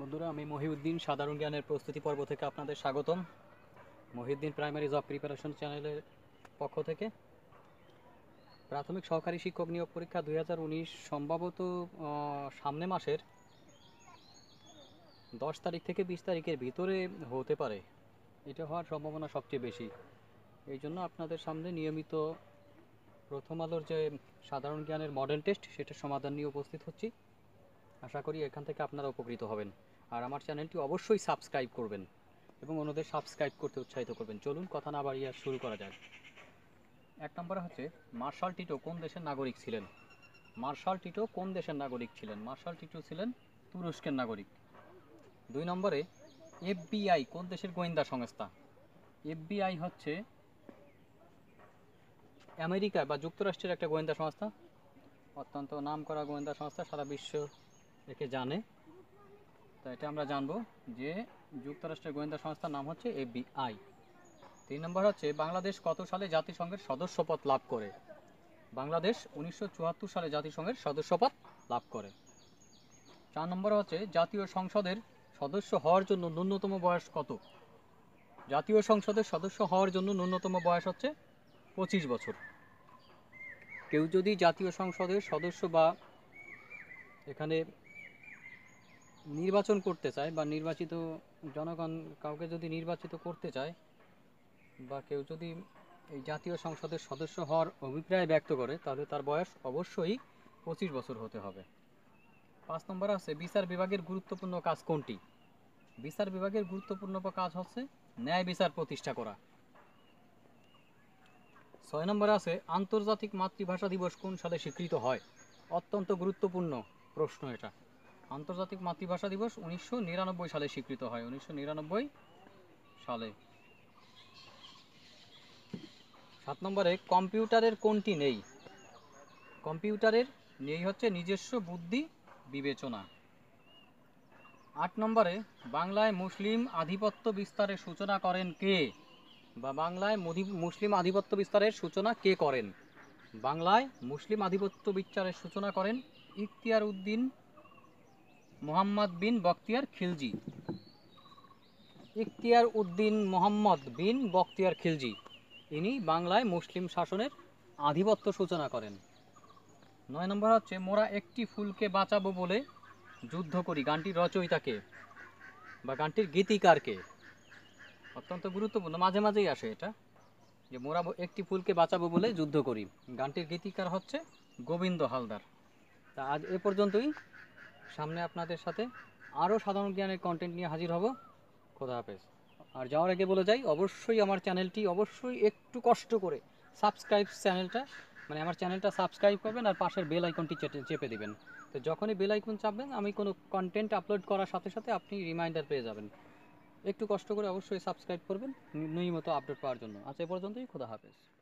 বন্ধুরা আমি মহিউদ্দিন সাধারণ জ্ঞানের প্রস্তুতি পর্ব থেকে আপনাদের স্বাগতম মহিউদ্দিন প্রাইমারি জব প্রিপারেশন চ্যানেলের পক্ষ থেকে প্রাথমিক সহকারী শিক্ষক নিয়োগ পরীক্ষা দুই সম্ভবত সামনে মাসের দশ তারিখ থেকে বিশ তারিখের ভিতরে হতে পারে এটা হওয়ার সম্ভাবনা সবচেয়ে বেশি এই জন্য আপনাদের সামনে নিয়মিত প্রথম আলোর যে সাধারণ জ্ঞানের মডেল টেস্ট সেটা সমাধান নিয়ে উপস্থিত হচ্ছি আশা করি এখান থেকে আপনারা উপকৃত হবেন আর আমার চ্যানেলটি অবশ্যই সাবস্ক্রাইব করবেন এবং অন্যদের সাবস্ক্রাইব করতে উৎসাহিত করবেন চলুন কথা না বাড়িয়ে শুরু করা যাক এক নম্বরে হচ্ছে মার্শাল টিটো কোন দেশের নাগরিক ছিলেন মার্শাল টিটো কোন দেশের নাগরিক ছিলেন মার্শাল টিটো ছিলেন তুরস্কের নাগরিক দুই নম্বরে এফবিআই কোন দেশের গোয়েন্দা সংস্থা এফবিআই হচ্ছে আমেরিকা বা যুক্তরাষ্ট্রের একটা গোয়েন্দা সংস্থা অত্যন্ত নাম করা গোয়েন্দা সংস্থা সারা বিশ্ব একে জানে তা এটা আমরা জানবো যে যুক্তরাষ্ট্রের গোয়েন্দা সংস্থার নাম হচ্ছে এবিআই তিন নম্বর হচ্ছে বাংলাদেশ কত সালে জাতিসংঘের সদস্যপদ লাভ করে বাংলাদেশ উনিশশো সালে জাতিসংঘের সদস্যপদ লাভ করে চার নম্বর হচ্ছে জাতীয় সংসদের সদস্য হওয়ার জন্য ন্যূনতম বয়স কত জাতীয় সংসদের সদস্য হওয়ার জন্য ন্যূনতম বয়স হচ্ছে পঁচিশ বছর কেউ যদি জাতীয় সংসদের সদস্য বা এখানে নির্বাচন করতে চায় বা নির্বাচিত জনগণ কাউকে যদি নির্বাচিত করতে চায় বা কেউ যদি এই জাতীয় সংসদের সদস্য হওয়ার অভিপ্রায় ব্যক্ত করে তাহলে তার বয়স অবশ্যই পঁচিশ বছর হতে হবে পাঁচ নম্বর আছে বিচার বিভাগের গুরুত্বপূর্ণ কাজ কোনটি বিচার বিভাগের গুরুত্বপূর্ণ কাজ হচ্ছে ন্যায় বিচার প্রতিষ্ঠা করা ছয় নম্বর আছে আন্তর্জাতিক মাতৃভাষা দিবস কোন সালে স্বীকৃত হয় অত্যন্ত গুরুত্বপূর্ণ প্রশ্ন এটা আন্তর্জাতিক মাতৃভাষা দিবস উনিশশো সালে স্বীকৃত হয় উনিশশো সালে সাত নম্বরে কম্পিউটারের কোনটি নেই কম্পিউটারের নেই হচ্ছে নিজস্ব বুদ্ধি বিবেচনা আট নম্বরে বাংলায় মুসলিম আধিপত্য বিস্তারের সূচনা করেন কে বা বাংলায় মুসলিম আধিপত্য বিস্তারের সূচনা কে করেন বাংলায় মুসলিম আধিপত্য বিস্তারের সূচনা করেন ইখতিয়ার উদ্দিন মোহাম্মদ বিন বখতিয়ার খিলজি ইখতিয়ার উদ্দিন মোহাম্মদ বিন বখতিয়ার খিলজি ইনি বাংলায় মুসলিম শাসনের আধিপত্য সূচনা করেন নয় নম্বর হচ্ছে মোরা একটি ফুলকে বাঁচাবো বলে যুদ্ধ করি গানটির রচয়িতাকে বা গানটির গীতিকারকে অত্যন্ত গুরুত্বপূর্ণ মাঝে মাঝেই আসে এটা যে মোরা একটি ফুলকে বাঁচাবো বলে যুদ্ধ করি গানটির গীতিকার হচ্ছে গোবিন্দ হালদার তা আজ এ পর্যন্তই সামনে আপনাদের সাথে আরও সাধারণ জ্ঞানের কন্টেন্ট নিয়ে হাজির হব খোদা হাফেজ আর যাওয়ার আগে বলে যাই অবশ্যই আমার চ্যানেলটি অবশ্যই একটু কষ্ট করে সাবস্ক্রাইব চ্যানেলটা মানে আমার চ্যানেলটা সাবস্ক্রাইব করবেন আর পাশের বেল আইকনটি চেপে দেবেন তো যখনই বেল আইকন চাপবেন আমি কোনো কন্টেন্ট আপলোড করার সাথে সাথে আপনি রিমাইন্ডার পেয়ে যাবেন একটু কষ্ট করে অবশ্যই সাবস্ক্রাইব করবেন নিয়মিত আপডেট পাওয়ার জন্য আজ এ পর্যন্তই খোদা হাফেজ